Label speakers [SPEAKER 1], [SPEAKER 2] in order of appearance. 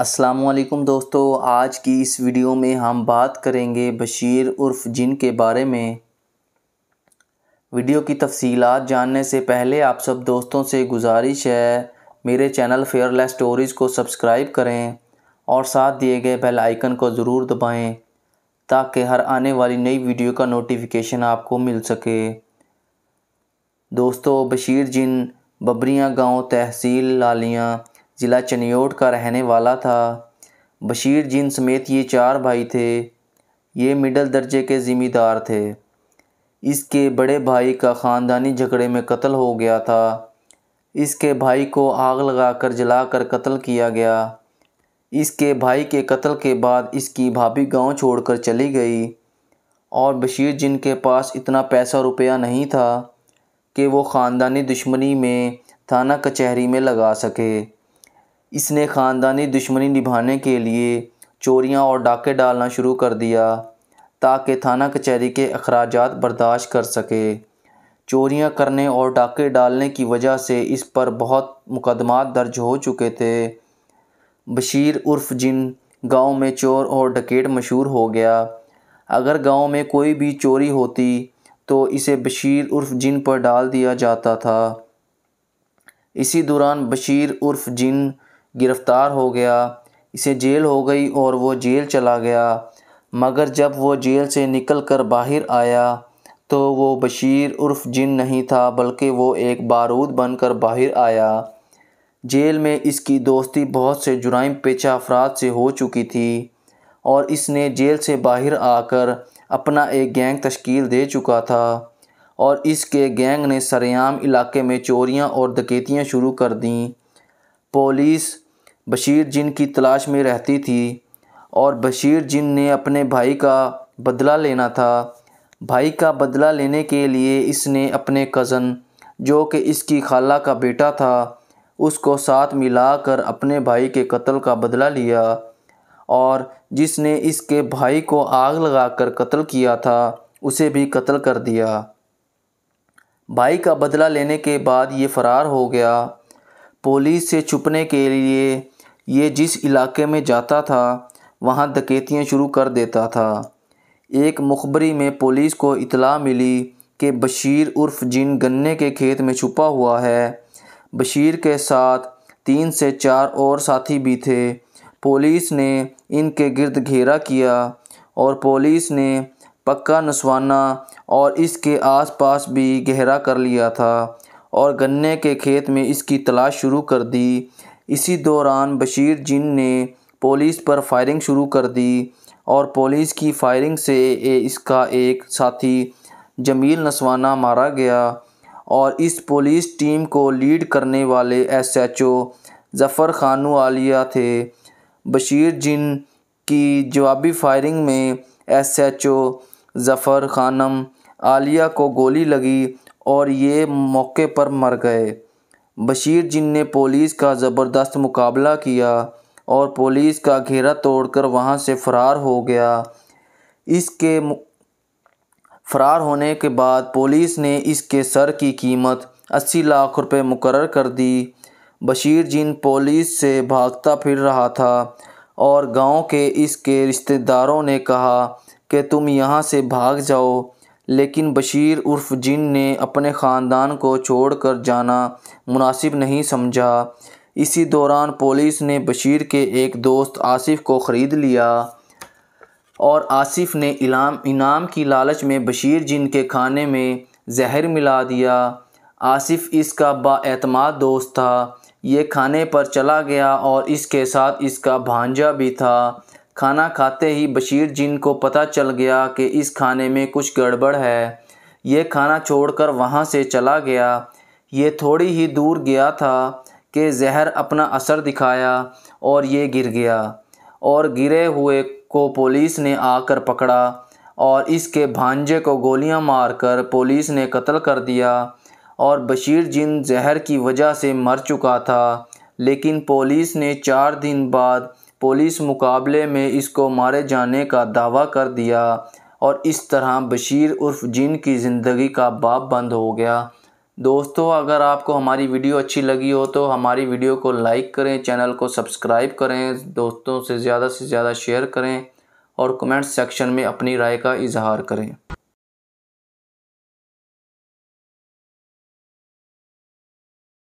[SPEAKER 1] असलम दोस्तों आज की इस वीडियो में हम बात करेंगे बशीर उर्फ जिन के बारे में वीडियो की तफसीलात जानने से पहले आप सब दोस्तों से गुजारिश है मेरे चैनल फेयरलेस स्टोरीज़ को सब्सक्राइब करें और साथ दिए गए बेल आइकन को ज़रूर दबाएं ताकि हर आने वाली नई वीडियो का नोटिफिकेशन आपको मिल सके दोस्तों बशीर जिन बबरिया गाँव तहसील लालियाँ ज़िला चनियोट का रहने वाला था बशीर जिन समेत ये चार भाई थे ये मिडल दर्जे के ज़िम्मेदार थे इसके बड़े भाई का ख़ानदानी झगड़े में कत्ल हो गया था इसके भाई को आग लगाकर जलाकर कत्ल किया गया इसके भाई के कत्ल के बाद इसकी भाभी गांव छोड़कर चली गई और बशीर जिन के पास इतना पैसा रुपया नहीं था कि वो ख़ानदानी दुश्मनी में थाना कचहरी में लगा सके इसने ख़ानदानी दुश्मनी निभाने के लिए चोरियां और डाके डालना शुरू कर दिया ताकि थाना कचहरी के अखराज बर्दाश्त कर सके चोरियां करने और डाके डालने की वजह से इस पर बहुत मुकदमा दर्ज हो चुके थे बशीर उर्फ जिन गांव में चोर और डकेट मशहूर हो गया अगर गांव में कोई भी चोरी होती तो इसे बशीर उर्फ जिन पर डाल दिया जाता था इसी दौरान बशीर उर्फ जिन गिरफ़्तार हो गया इसे जेल हो गई और वो जेल चला गया मगर जब वो जेल से निकल कर बाहर आया तो वो बशीर उर्फ जिन नहीं था बल्कि वो एक बारूद बनकर बाहर आया जेल में इसकी दोस्ती बहुत से जुराइम पेचा अफराद से हो चुकी थी और इसने जेल से बाहर आकर अपना एक गैंग तश्कील दे चुका था और इसके गैंग ने सरेआम इलाके में चोरियां और डकैतियां शुरू कर दीं पुलिस बशीर जिन की तलाश में रहती थी और बशीर जिन ने अपने भाई का बदला लेना था भाई का बदला लेने के लिए इसने अपने कज़न जो कि इसकी खाला का बेटा था उसको साथ मिलाकर अपने भाई के कत्ल का बदला लिया और जिसने इसके भाई को आग लगाकर कत्ल किया था उसे भी कत्ल कर दिया भाई का बदला लेने के बाद ये फ़रार हो गया पुलिस से छुपने के लिए ये जिस इलाके में जाता था वहाँ डकैतियाँ शुरू कर देता था एक मुखबरी में पुलिस को इतला मिली कि बशीर उर्फ जिन गन्ने के खेत में छुपा हुआ है बशीर के साथ तीन से चार और साथी भी थे पुलिस ने इनके गिरद घेरा किया और पुलिस ने पक्का नसवाना और इसके आसपास भी गहरा कर लिया था और गन्ने के खेत में इसकी तलाश शुरू कर दी इसी दौरान बशीर जिन ने पुलिस पर फायरिंग शुरू कर दी और पुलिस की फायरिंग से इसका एक साथी जमील नसवाना मारा गया और इस पुलिस टीम को लीड करने वाले एसएचओ जफ़र खानू आलिया थे बशीर जिन की जवाबी फायरिंग में एसएचओ जफ़र खानम आलिया को गोली लगी और ये मौके पर मर गए बशीर जिन ने पुलिस का ज़बरदस्त मुकाबला किया और पुलिस का घेरा तोड़कर वहाँ से फ़रार हो गया इसके फ़रार होने के बाद पुलिस ने इसके सर की कीमत अस्सी लाख रुपए मुकर कर दी बशीर जिन पुलिस से भागता फिर रहा था और गांव के इसके रिश्तेदारों ने कहा कि तुम यहाँ से भाग जाओ लेकिन बशीर उर्फ जिन ने अपने ख़ानदान को छोड़कर जाना मुनासिब नहीं समझा इसी दौरान पुलिस ने बशीर के एक दोस्त आसिफ को ख़रीद लिया और आसिफ ने इलाम इनाम की लालच में बशीर जिन के खाने में जहर मिला दिया आसिफ इसका बातमाद दोस्त था ये खाने पर चला गया और इसके साथ इसका भांजा भी था खाना खाते ही बशीर जिन को पता चल गया कि इस खाने में कुछ गड़बड़ है ये खाना छोड़कर वहाँ से चला गया ये थोड़ी ही दूर गया था कि जहर अपना असर दिखाया और ये गिर गया और गिरे हुए को पुलिस ने आकर पकड़ा और इसके भांजे को गोलियां मारकर पुलिस ने कत्ल कर दिया और बशीर जिन जहर की वजह से मर चुका था लेकिन पुलिस ने चार दिन बाद पुलिस मुकाबले में इसको मारे जाने का दावा कर दिया और इस तरह बशीर उर्फ जिन की ज़िंदगी का बाप बंद हो गया दोस्तों अगर आपको हमारी वीडियो अच्छी लगी हो तो हमारी वीडियो को लाइक करें चैनल को सब्सक्राइब करें दोस्तों से ज़्यादा से ज़्यादा शेयर करें और कमेंट सेक्शन में अपनी राय का इजहार करें